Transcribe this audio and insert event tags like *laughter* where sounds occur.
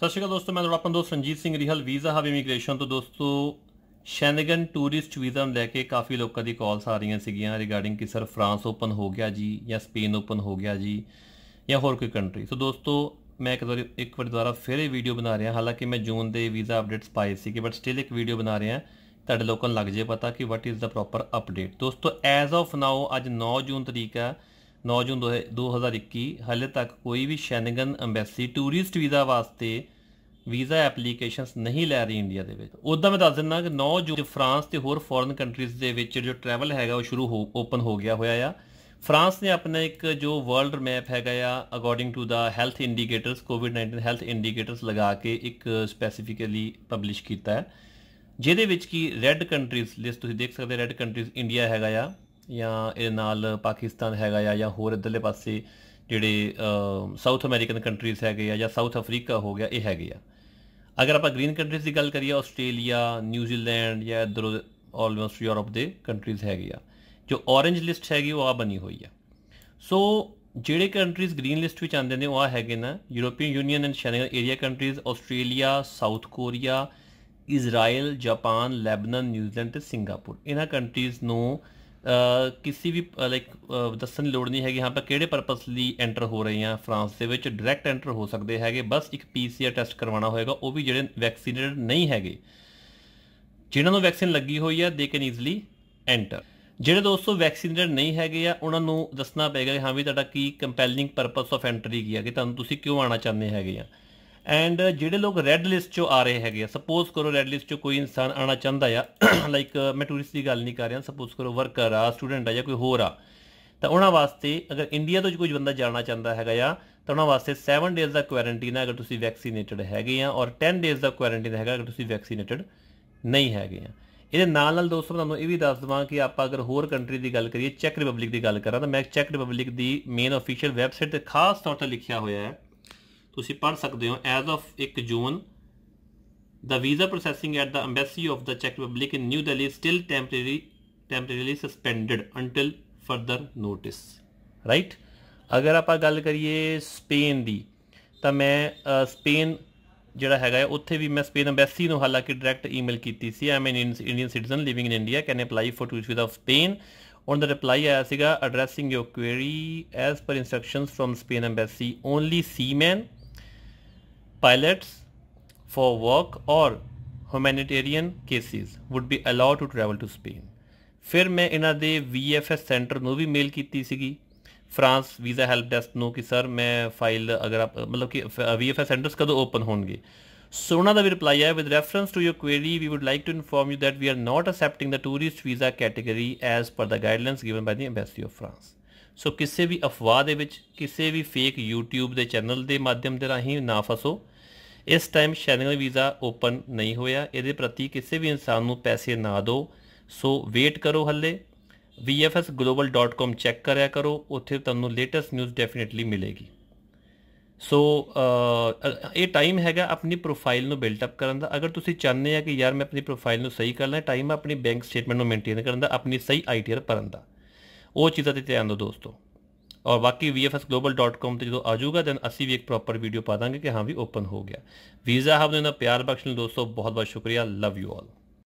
ਸਤਿ ਸ਼੍ਰੀ ਅਕਾਲ ਦੋਸਤੋ ਮੈਂ ਤੁਹਾਡਾ ਆਪਣਾ ਦੋਸਤ Ranjit Singh Rehal visa hub immigration ਤੋਂ ਦੋਸਤੋ ਸ਼ੈਨਗਨ ਟੂਰਿਸਟ ਵੀਜ਼ਾ ਨੂੰ ਲੈ ਕੇ ਕਾਫੀ ਲੋਕਾਂ ਦੀ ਕਾਲਸ ਆ ਰਹੀਆਂ ਸੀਗੀਆਂ ਰਿਗਾਰਡਿੰਗ ਕਿ ਸਰ ਫਰਾਂਸ ਓਪਨ ਹੋ ਗਿਆ ਜੀ ਜਾਂ ਸਪੇਨ ਓਪਨ ਹੋ ਗਿਆ ਜੀ ਜਾਂ ਹੋਰ ਕੋਈ ਕੰਟਰੀ ਸੋ ਦੋਸਤੋ ਮੈਂ ਇੱਕ ਵਾਰੀ ਇੱਕ ਵਾਰ ਦੁਬਾਰਾ ਫਿਰ ਵੀਡੀਓ ਬਣਾ ਰਿਹਾ ਹਾਲਾਂਕਿ ਮੈਂ ਜੂਨ ਦੇ ਵੀਜ਼ਾ ਅਪਡੇਟਸ ਪਾਏ ਸੀਗੇ ਬਟ ਸਟਿਲ ਇੱਕ ਵੀਡੀਓ ਬਣਾ ਰਿਹਾ ਤੁਹਾਡੇ ਲੋਕਾਂ ਨੂੰ ਲੱਗ ਜੇ ਪਤਾ ਕਿ what is the proper update ਦੋਸਤੋ ਐਜ਼ ਆਫ ਨਾਓ ਅੱਜ 9 ਜੂਨ ਤਰੀਕ ਹੈ 9 ਜੂਨ 2021 ਹਾਲੇ ਤੱਕ ਕੋਈ ਵੀ ਸ਼ੈਨਗਨ ਐਮਬੈਸੀ ਟੂਰਿਸਟ ਵੀਜ਼ਾ ਵਾਸਤੇ ਵੀਜ਼ਾ ਐਪਲੀਕੇਸ਼ਨਸ ਨਹੀਂ ਲੈ ਰਹੀ ਇੰਡੀਆ ਦੇ ਵਿੱਚ ਉਦਾਂ ਮੈਂ ਦੱਸ ਦਿੰਦਾ ਕਿ 9 ਜੂਨ ਫਰਾਂਸ ਤੇ ਹੋਰ ਫੋਰਨ ਕੰਟਰੀਜ਼ ਦੇ ਵਿੱਚ ਜੋ ਟਰੈਵਲ ਹੈਗਾ ਉਹ ਸ਼ੁਰੂ ਹੋ ਓਪਨ ਹੋ ਗਿਆ ਹੋਇਆ ਆ ਫਰਾਂਸ ਨੇ ਆਪਣਾ ਇੱਕ ਜੋ ਵਰਲਡ ਮੈਪ ਹੈਗਾ ਆ according to the health indicators ਕੋਵਿਡ-19 ਹੈਲਥ ਇੰਡੀਕੇਟਰਸ ਲਗਾ ਕੇ ਇੱਕ ਸਪੈਸੀਫਿਕਲੀ ਪਬਲਿਸ਼ ਕੀਤਾ ਹੈ ਜਿਹਦੇ ਵਿੱਚ ਕੀ ਰੈੱਡ ਕੰਟਰੀਜ਼ ਲਿਸਟ ਤੁਸੀਂ ਦੇਖ ਸਕਦੇ ਰੈੱਡ ਕੰਟਰੀਜ਼ ਇੰਡੀਆ ਹੈਗਾ ਆ ਜਾਂ ਇਹਦੇ ਨਾਲ ਪਾਕਿਸਤਾਨ ਹੈਗਾ ਆ ਜਾਂ ਹੋਰ ਇਧਰਲੇ ਪਾਸੇ ਜਿਹੜੇ ਸਾਊਥ ਅਮਰੀਕਨ ਕੰਟਰੀਜ਼ ਹੈਗੇ ਆ ਜਾਂ ਸਾਊਥ ਅਫਰੀਕਾ ਹੋ ਗਿਆ ਇਹ ਹੈਗੇ ਆ ਅਗਰ ਆਪਾਂ ਗ੍ਰੀਨ ਕੰਟਰੀਜ਼ ਦੀ ਗੱਲ ਕਰੀਏ ਆਸਟ੍ਰੇਲੀਆ ਨਿਊਜ਼ੀਲੈਂਡ ਜਾਂ ਇਧਰ ਆਲਮੋਸਟ ਯੂਰਪ ਦੇ ਕੰਟਰੀਜ਼ ਹੈਗੇ ਆ ਜੋ ਔਰੇਂਜ ਲਿਸਟ ਹੈਗੀ ਉਹ ਆ ਬਣੀ ਹੋਈ ਆ ਸੋ ਜਿਹੜੇ ਕੰਟਰੀਜ਼ ਗ੍ਰੀਨ ਲਿਸਟ ਵਿੱਚ ਆਉਂਦੇ ਨੇ ਉਹ ਆ ਹੈਗੇ ਨਾ European Union and Schengen area countries Australia South Korea Israel Japan Lebanon New Zealand ਤੇ ਸਿੰਗਾਪੁਰ ਇਹਨਾਂ ਕੰਟਰੀਜ਼ ਨੂੰ ਕਿਸੇ ਵੀ ਲਾਈਕ ਦੱਸਣ ਦੀ ਲੋੜ ਨਹੀਂ ਹੈਗੀ ਹਾਂ ਪਰ ਕਿਹੜੇ ਪਰਪਸ ਲਈ ਐਂਟਰ ਹੋ ਰਹੇ ਆ ਫਰਾਂਸ ਦੇ ਵਿੱਚ ਡਾਇਰੈਕਟ ਐਂਟਰ ਹੋ ਸਕਦੇ ਹੈਗੇ ਬਸ ਇੱਕ ਪੀਸੀਆਰ ਟੈਸਟ ਕਰਵਾਉਣਾ ਹੋਏਗਾ ਉਹ ਵੀ ਜਿਹੜੇ ਵੈਕਸੀਨੇਟਡ ਨਹੀਂ ਹੈਗੇ ਜਿਨ੍ਹਾਂ ਨੂੰ ਵੈਕਸੀਨ ਲੱਗੀ ਹੋਈ ਆ ਦੇ ਕੈਨ ਈਜ਼ਲੀ ਐਂਟਰ ਜਿਹੜੇ ਦੋਸਤੋ ਵੈਕਸੀਨੇਟਡ ਨਹੀਂ ਹੈਗੇ ਆ ਉਹਨਾਂ ਨੂੰ ਦੱਸਣਾ ਪਏਗਾ ਕਿ ਹਾਂ ਵੀ ਤੁਹਾਡਾ ਕੀ ਕੰਪੈਲਿੰਗ ਪਰਪਸ ਆਫ ਐਂਟਰੀ ਕੀ ਆ ਕਿ ਤੁਹਾਨੂੰ ਤੁਸੀਂ ਕਿਉਂ ਆਣਾ ਚਾਹੁੰਦੇ ਹੈਗੇ ਆ ਐਂਡ uh, ਜਿਹੜੇ ਲੋਕ ਰੈੱਡ ਲਿਸਟ 'ਚੋਂ ਆ ਰਹੇ ਹੈਗੇ ਆ ਸਪੋਜ਼ ਕਰੋ ਰੈੱਡ ਲਿਸਟ 'ਚੋਂ ਕੋਈ ਇਨਸਾਨ ਆਣਾ ਚਾਹੁੰਦਾ ਆ ਲਾਈਕ *coughs* uh, ਮੈਂ ਟੂਰਿਸਟ ਦੀ ਗੱਲ ਨਹੀਂ ਕਰ ਰਿਹਾ ਸਪੋਜ਼ ਕਰੋ ਵਰਕਰ ਆ ਸਟੂਡੈਂਟ ਆ ਜਾਂ ਕੋਈ ਹੋਰ ਆ ਤਾਂ ਉਹਨਾਂ ਵਾਸਤੇ ਅਗਰ ਇੰਡੀਆ ਤੋਂ ਕੋਈ ਬੰਦਾ ਜਾਣਾ ਚਾਹੁੰਦਾ ਹੈਗਾ ਆ ਤਾਂ ਉਹਨਾਂ ਵਾਸਤੇ 7 ਡੇਜ਼ ਦਾ ਕੁਆਰੰਟਾਈਨ ਹੈ ਅਗਰ ਤੁਸੀਂ ਵੈਕਸੀਨੇਟਡ ਹੈਗੇ ਆ ਔਰ 10 ਡੇਜ਼ ਦਾ ਕੁਆਰੰਟਾਈਨ ਹੈਗਾ ਅਗਰ ਤੁਸੀਂ ਵੈਕਸੀਨੇਟਡ ਨਹੀਂ ਹੈਗੇ ਆ ਇਹਦੇ ਨਾਲ ਨਾਲ ਦੋਸਤੋ ਤੁਹਾਨੂੰ ਇਹ ਵੀ ਦੱਸ ਦਵਾਂ ਕਿ ਆਪਾਂ ਅਗਰ ਹੋਰ ਕੰਟਰੀ ਦੀ ਗੱਲ ਕਰੀਏ ਚੈੱਕ ਰਿਪਬਲਿਕ ਦੀ ਗੱਲ ਕਰਾਂ ਤਾਂ ਮੈਂ ਚੈੱਕ ਰਿਪਬਲਿਕ ਦੀ ਮੇਨ ਅਫੀਸ਼ੀਅਲ ਵੈਬਸਾਈਟ ਤੇ ਖਾਸ ਤੌਰ ਤੇ ਲਿਖਿਆ ਹੋਇਆ ਹੈ ਤੁਸੀਂ ਪੜ੍ਹ ਸਕਦੇ ਹੋ as of 1 June the visa processing at the embassy of the ਚੈਕ Republic in New Delhi still temporary temporarily suspended until further notice right ਅਗਰ ਆਪਾਂ ਗੱਲ ਕਰੀਏ ਸਪੇਨ ਦੀ ਤਾਂ ਮੈਂ ਸਪੇਨ ਜਿਹੜਾ ਹੈਗਾ ਉੱਥੇ ਵੀ ਮੈਂ ਸਪੇਨ ਐਮਬੈਸੀ ਨੂੰ ਹਾਲਾਂਕਿ ਡਾਇਰੈਕਟ ਈਮੇਲ ਕੀਤੀ ਸੀ am an Indian citizen living in India can apply for to visa of Spain on the reply ਆਇਆ ਸੀਗਾ addressing your query as per instructions from Spain embassy only seamen pilots for work or humanitarian cases would be allowed to travel to Spain. ਫਿਰ ਮੈਂ ਇਹਨਾਂ ਦੇ VFS centre ਨੂੰ ਵੀ ਮੇਲ ਕੀਤੀ ਸੀਗੀ France visa help desk ਨੂੰ ਕਿ ਸਰ ਮੈਂ ਫਾਈਲ ਅਗਰ ਆਪ ਮਤਲਬ ਕਿ VFS ਸੈਂਟਰਸ ਕਦੋਂ ਓਪਨ ਹੋਣਗੇ ਸੋ ਉਹਨਾਂ ਦਾ ਵੀ ਰਿਪਲਾਈ ਆਇਆ with reference to your query we would like to inform you that we are not accepting the tourist visa category as per the guidelines given by the embassy of France so ਕਿਸੇ ਵੀ ਅਫਵਾਹ ਦੇ ਵਿੱਚ ਕਿਸੇ ਵੀ fake YouTube ਦੇ channel ਦੇ ਮਾਧਿਅਮ ਦੇ ਰਾਹੀਂ ਨਾ ਫਸੋ ਇਸ ਟਾਈਮ ਸ਼ੈਨਗਨ ਵੀਜ਼ਾ ਓਪਨ ਨਹੀਂ ਹੋਇਆ ਇਹਦੇ ਪ੍ਰਤੀ ਕਿਸੇ ਵੀ ਇਨਸਾਨ ਨੂੰ ਪੈਸੇ ਨਾ ਦਿਓ ਸੋ ਵੇਟ ਕਰੋ ਹੱਲੇ vfsglobal.com ਚੈੱਕ ਕਰਿਆ ਕਰੋ ਉੱਥੇ ਤੁਹਾਨੂੰ ਲੇਟੈਸਟ ਨਿਊਜ਼ ਡੈਫੀਨਿਟਲੀ ਮਿਲੇਗੀ ਸੋ ਇਹ ਟਾਈਮ ਹੈਗਾ ਆਪਣੀ ਪ੍ਰੋਫਾਈਲ ਨੂੰ ਬਿਲਟ ਅਪ ਕਰਨ ਦਾ ਅਗਰ ਤੁਸੀਂ ਚਾਹੁੰਦੇ ਆ ਕਿ ਯਾਰ ਮੈਂ ਆਪਣੀ ਪ੍ਰੋਫਾਈਲ ਨੂੰ ਸਹੀ ਕਰਨਾ ਹੈ ਟਾਈਮ ਆਪਣੀ ਬੈਂਕ ਸਟੇਟਮੈਂਟ ਨੂੰ ਮੇਨਟੇਨ ਕਰਨ ਦਾ ਆਪਣੀ ਸਹੀ ਆਈਟੀਆਰ ਭਰਨ ਦਾ ਉਹ ਚੀਜ਼ਾਂ ਤੇ ਧਿਆਨ ਦਿਓ ਦੋਸਤੋ ਔਰ ਬਾਕੀ vfsglobal.com ਤੇ ਜਦੋਂ ਆਜੂਗਾ ਦੈਨ ਅਸੀਂ ਵੀ ਇੱਕ ਪ੍ਰੋਪਰ ਵੀਡੀਓ ਪਾ ਦਾਂਗੇ ਕਿ ਹਾਂ ਵੀ ਓਪਨ ਹੋ ਗਿਆ ਵੀਜ਼ਾ ਹਬ ਨੂੰ ਇਹਨਾਂ ਪਿਆਰ ਬਖਸ਼ਣ ਦੋਸਤੋ ਬਹੁਤ ਬਹੁਤ ਸ਼ੁਕਰੀਆ ਲਵ ਯੂ ਆਲ